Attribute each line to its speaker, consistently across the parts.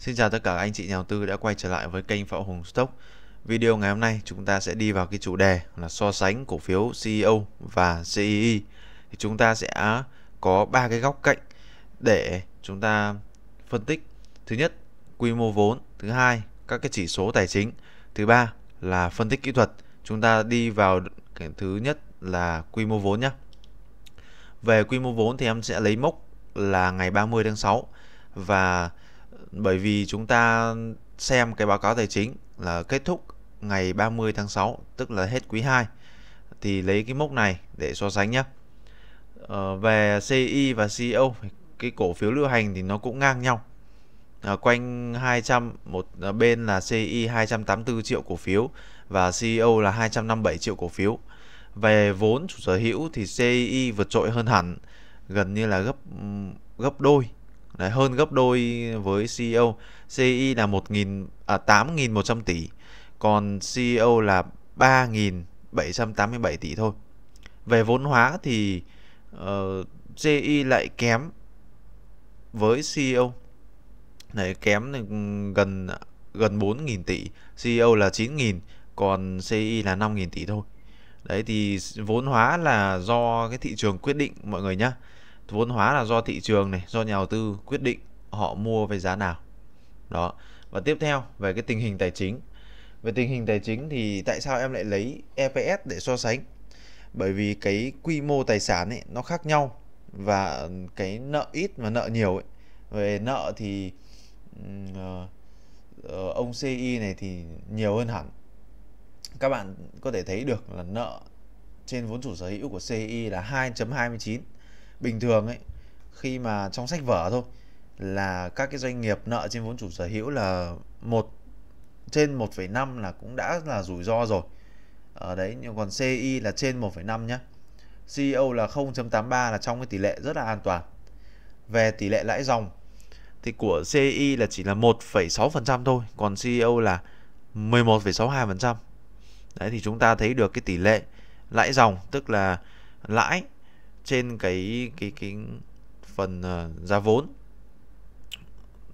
Speaker 1: Xin chào tất cả anh chị nhà đầu tư đã quay trở lại với kênh Phạm Hùng Stock. Video ngày hôm nay chúng ta sẽ đi vào cái chủ đề là so sánh cổ phiếu CEO và CEE. E. Thì chúng ta sẽ có ba cái góc cạnh để chúng ta phân tích. Thứ nhất, quy mô vốn, thứ hai, các cái chỉ số tài chính, thứ ba là phân tích kỹ thuật. Chúng ta đi vào cái thứ nhất là quy mô vốn nhé. Về quy mô vốn thì em sẽ lấy mốc là ngày 30 tháng 6 và bởi vì chúng ta xem cái báo cáo tài chính là kết thúc ngày 30 tháng 6 tức là hết quý 2 thì lấy cái mốc này để so sánh nhé ờ, về CI e và CO e cái cổ phiếu lưu hành thì nó cũng ngang nhau à, quanh 200 một à, bên là CI e 284 triệu cổ phiếu và CO là 257 triệu cổ phiếu về vốn chủ sở hữu thì CI vượt trội hơn hẳn gần như là gấp gấp đôi Đấy, hơn gấp đôi với CEO. CI e là 1.000 à 8.100 tỷ, còn CEO là 3.787 tỷ thôi. Về vốn hóa thì uh, ờ, GI e lại kém với CEO. Đấy kém gần gần 4.000 tỷ, CEO là 9.000, còn CI e là 5.000 tỷ thôi. Đấy thì vốn hóa là do cái thị trường quyết định mọi người nhá vốn hóa là do thị trường này do nhà đầu tư quyết định họ mua với giá nào đó và tiếp theo về cái tình hình tài chính về tình hình tài chính thì tại sao em lại lấy EPS để so sánh bởi vì cái quy mô tài sản ấy nó khác nhau và cái nợ ít và nợ nhiều ấy về nợ thì uh, ông CI e này thì nhiều hơn hẳn các bạn có thể thấy được là nợ trên vốn chủ sở hữu của CI e là 2.29 bình thường ấy khi mà trong sách vở thôi là các cái doanh nghiệp nợ trên vốn chủ sở hữu là một trên 1,5 là cũng đã là rủi ro rồi ở ờ, đấy nhưng còn CI là trên 1,5 nhé CEO là 0.83 là trong cái tỷ lệ rất là an toàn về tỷ lệ lãi dòng thì của CI là chỉ là 1,6% thôi còn CEO là 11,62% đấy thì chúng ta thấy được cái tỷ lệ lãi dòng tức là lãi trên cái cái cái phần uh, giá vốn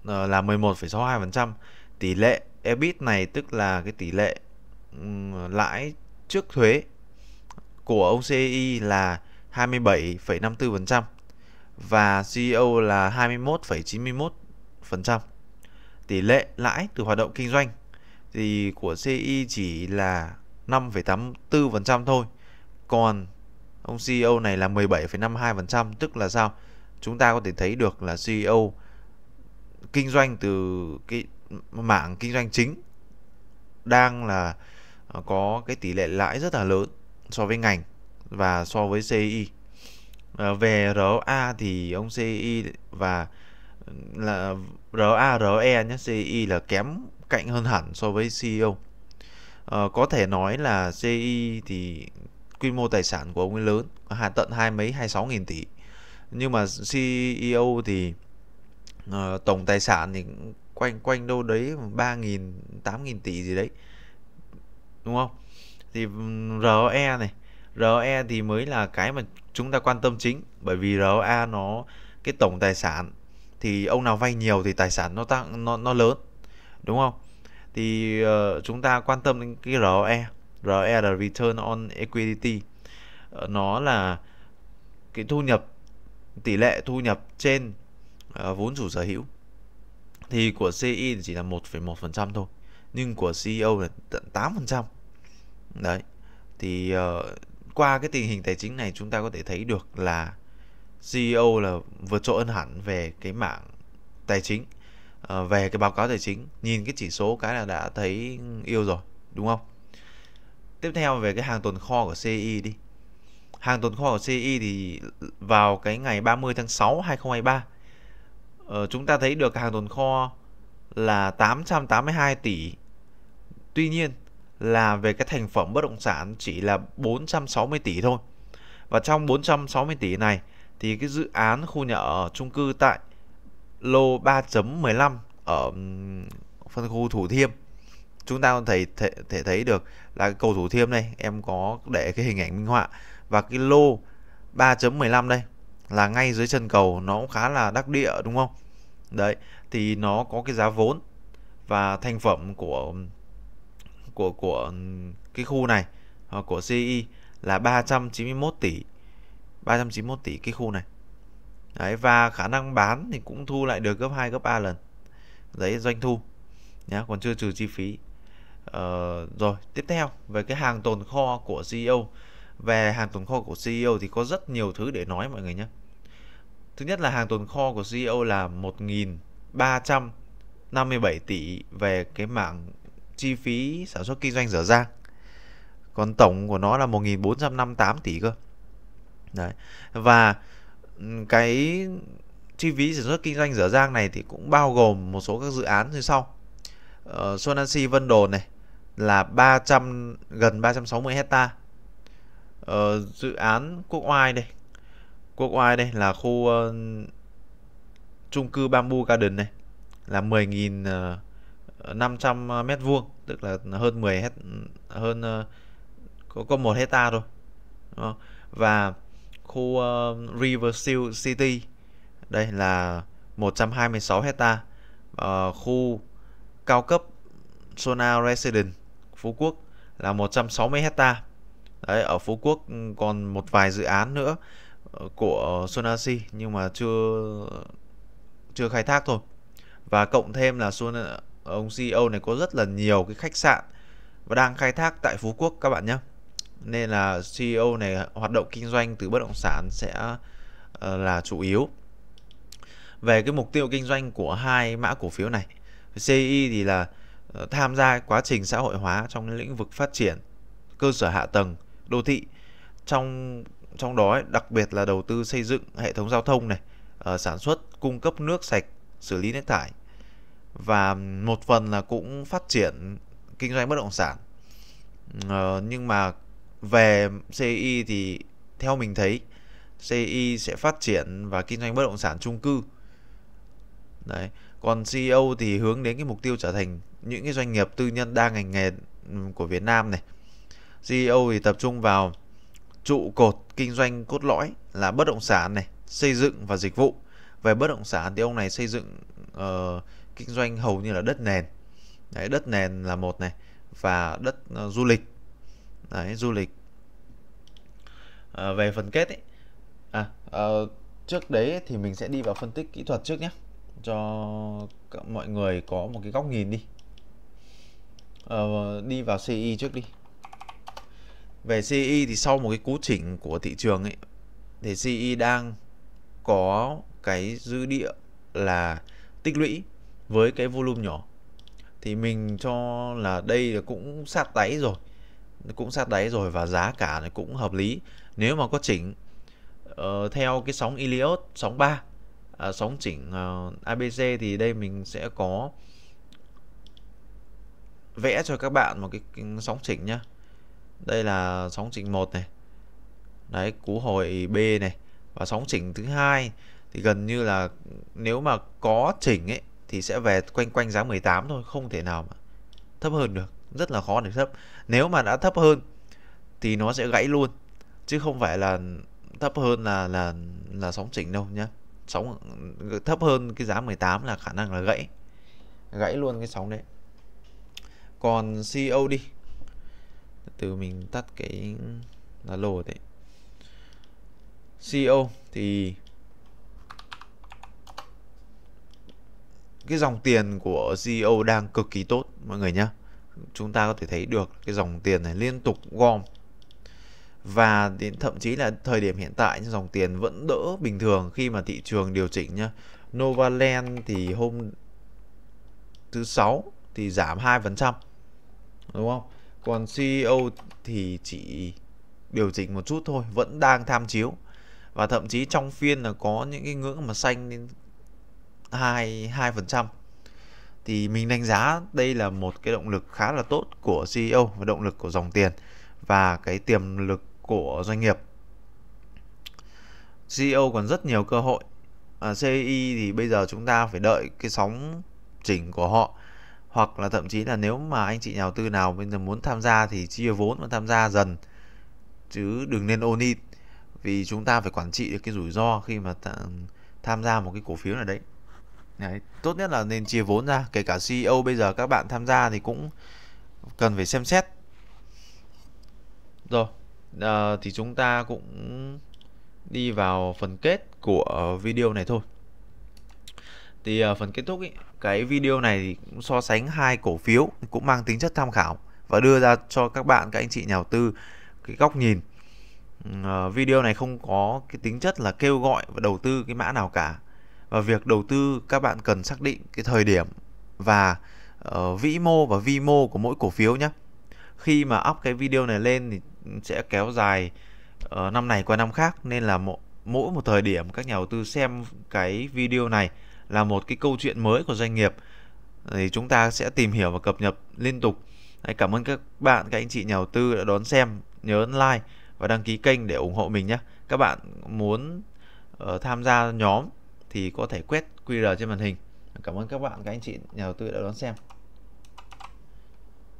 Speaker 1: uh, là 11,62%. Tỷ lệ EBIT này tức là cái tỷ lệ um, lãi trước thuế của ông CI là 27,54% và CEO là 21,91%. Tỷ lệ lãi từ hoạt động kinh doanh thì của CI chỉ là 5,84% thôi. Còn Ông CEO này là 17,52% tức là sao? Chúng ta có thể thấy được là CEO kinh doanh từ cái mảng kinh doanh chính đang là ờ, có cái tỷ lệ lãi rất là lớn so với ngành và so với CI. E ờ, về ROA thì ông CI e và ừ, là RA RE nhé, CI e là kém cạnh hơn hẳn so với CEO. Ờ, có thể nói là CI thì quy mô tài sản của ông ấy lớn hạ tận hai mấy 26 nghìn tỷ nhưng mà CEO thì uh, tổng tài sản thì quanh quanh đâu đấy 3 nghìn 8 nghìn tỷ gì đấy đúng không thì ROE này ROE thì mới là cái mà chúng ta quan tâm chính bởi vì ROA e nó cái tổng tài sản thì ông nào vay nhiều thì tài sản nó tăng nó nó lớn đúng không thì uh, chúng ta quan tâm đến cái ROE RE là Return on Equity ờ, nó là cái thu nhập tỷ lệ thu nhập trên ờ, vốn chủ sở hữu thì của CI e chỉ là 1,1% thôi nhưng của CEO là tận 8% đấy thì ờ, qua cái tình hình tài chính này chúng ta có thể thấy được là CEO là vượt trội hơn hẳn về cái mảng tài chính về cái báo cáo tài chính nhìn cái chỉ số cái là đã thấy yêu rồi đúng không tiếp theo về cái hàng tồn kho của CE đi hàng tồn kho của CE thì vào cái ngày 30 tháng 6 2023 ờ, chúng ta thấy được hàng tồn kho là 882 tỷ tuy nhiên là về cái thành phẩm bất động sản chỉ là 460 tỷ thôi và trong 460 tỷ này thì cái dự án khu nhà ở chung cư tại lô 3.15 ở phân khu Thủ Thiêm chúng ta có thể, thể thể thấy được là cầu thủ thiêm đây em có để cái hình ảnh minh họa và cái lô 3.15 đây là ngay dưới chân cầu nó cũng khá là đắc địa đúng không đấy thì nó có cái giá vốn và thành phẩm của của của cái khu này ờ, của CI là 391 tỷ 391 tỷ cái khu này đấy và khả năng bán thì cũng thu lại được gấp 2 gấp 3 lần đấy doanh thu nhá còn chưa trừ chi phí Ờ, rồi tiếp theo về cái hàng tồn kho của CEO về hàng tồn kho của CEO thì có rất nhiều thứ để nói mọi người nhé thứ nhất là hàng tồn kho của CEO là 1.357 tỷ về cái mảng chi phí sản xuất kinh doanh dở dang còn tổng của nó là 1.458 tỷ cơ Đấy. và ừ, cái chi phí sản xuất kinh doanh dở dang này thì cũng bao gồm một số các dự án như sau uh, ờ, Sonansi Vân Đồn này là 300 gần 360 hecta. Ờ, dự án Quốc Oai đây. Quốc Oai đây là khu uh, chung cư Bamboo Garden này là 10.500 uh, ờ, mét vuông, tức là hơn 10 hết hơn uh, có có 1 hecta rồi. Đó. Và khu uh, Riverside City đây là 126 hecta. Uh, khu cao cấp Sona Residence Phú Quốc là 160 hecta. Đấy, ở Phú Quốc ừ, còn một vài dự án nữa ờ, của Sonasi nhưng mà chưa chưa khai thác thôi. Và cộng thêm là Son ông CEO này có rất là nhiều cái khách sạn và đang khai thác tại Phú Quốc các bạn nhé. Nên là CEO này hoạt động kinh doanh từ bất động sản sẽ ờ, là chủ yếu. Về cái mục tiêu kinh doanh của hai mã cổ phiếu này, CI e thì là tham gia quá trình xã hội hóa trong lĩnh vực phát triển cơ sở hạ tầng đô thị trong trong đó đặc biệt là đầu tư xây dựng hệ thống giao thông này ờ, sản xuất cung cấp nước sạch xử lý nước thải và một phần là cũng phát triển kinh doanh bất động sản ờ, nhưng mà về CI thì theo mình thấy CI sẽ phát triển và kinh doanh bất động sản chung cư đấy còn CEO thì hướng đến cái mục tiêu trở thành những cái doanh nghiệp tư nhân đa ngành nghề ừ, của Việt Nam này CEO thì tập trung vào trụ cột kinh doanh cốt lõi là bất động sản này xây dựng và dịch vụ về bất động sản thì ông này xây dựng uh, kinh doanh hầu như là đất nền đấy đất nền là một này và đất uh, du lịch đấy du lịch uh, về phần kết ấy à, uh, trước đấy thì mình sẽ đi vào phân tích kỹ thuật trước nhé cho mọi người có một cái góc nhìn đi ờ, đi vào CI e trước đi về CI e thì sau một cái cú chỉnh của thị trường ấy thì CI e đang có cái dư địa là tích lũy với cái volume nhỏ thì mình cho là đây cũng sát đáy rồi cũng sát đáy rồi và giá cả này cũng hợp lý nếu mà có chỉnh uh, theo cái sóng Elliot sóng 3 à, sóng chỉnh à, ABC thì đây mình sẽ có vẽ cho các bạn một cái, cái sóng chỉnh nhá đây là sóng chỉnh một này đấy cú hồi B này và sóng chỉnh thứ hai thì gần như là nếu mà có chỉnh ấy thì sẽ về quanh quanh giá 18 thôi không thể nào mà thấp hơn được rất là khó để thấp nếu mà đã thấp hơn thì nó sẽ gãy luôn chứ không phải là thấp hơn là là là sóng chỉnh đâu nhé sóng thấp hơn cái giá 18 là khả năng là gãy gãy luôn cái sóng đấy còn CO e đi từ mình tắt cái là lồ đấy CO e thì cái dòng tiền của CEO đang cực kỳ tốt mọi người nhá. Chúng ta có thể thấy được cái dòng tiền này liên tục gom và đến thậm chí là thời điểm hiện tại dòng tiền vẫn đỡ bình thường khi mà thị trường điều chỉnh nhá. Novaland thì hôm thứ sáu thì giảm 2% đúng không? Còn CEO thì chỉ điều chỉnh một chút thôi, vẫn đang tham chiếu. Và thậm chí trong phiên là có những cái ngưỡng mà xanh lên 2 2% thì mình đánh giá đây là một cái động lực khá là tốt của CEO và động lực của dòng tiền và cái tiềm lực của doanh nghiệp CEO còn rất nhiều cơ hội à, CI e thì bây giờ chúng ta phải đợi cái sóng chỉnh của họ hoặc là thậm chí là nếu mà anh chị nhà đầu tư nào bây giờ muốn tham gia thì chia vốn và tham gia dần chứ đừng nên ôn in vì chúng ta phải quản trị được cái rủi ro khi mà tham gia một cái cổ phiếu nào đấy. đấy tốt nhất là nên chia vốn ra kể cả CEO bây giờ các bạn tham gia thì cũng cần phải xem xét rồi à, thì chúng ta cũng đi vào phần kết của video này thôi thì ở ờ, phần kết thúc ý, cái video này thì cũng so sánh hai cổ phiếu cũng mang tính chất tham khảo và đưa ra cho các bạn các anh chị nhà đầu tư cái góc nhìn uh, video này không có cái tính chất là kêu gọi và đầu tư cái mã nào cả và việc đầu tư các bạn cần xác định cái thời điểm và uh, vĩ mô và vi mô của mỗi cổ phiếu nhé khi mà up cái video này lên thì sẽ kéo dài uh, năm này qua năm khác nên là mỗi mỗi một thời điểm các nhà đầu tư xem cái video này là một cái câu chuyện mới của doanh nghiệp thì chúng ta sẽ tìm hiểu và cập nhật liên tục. Đấy, cảm ơn các bạn, các anh chị nhà đầu tư đã đón xem, nhớ like và đăng ký kênh để ủng hộ mình nhé. Các bạn muốn uh, tham gia nhóm thì có thể quét QR trên màn hình. Cảm ơn các bạn, các anh chị nhà đầu tư đã đón xem.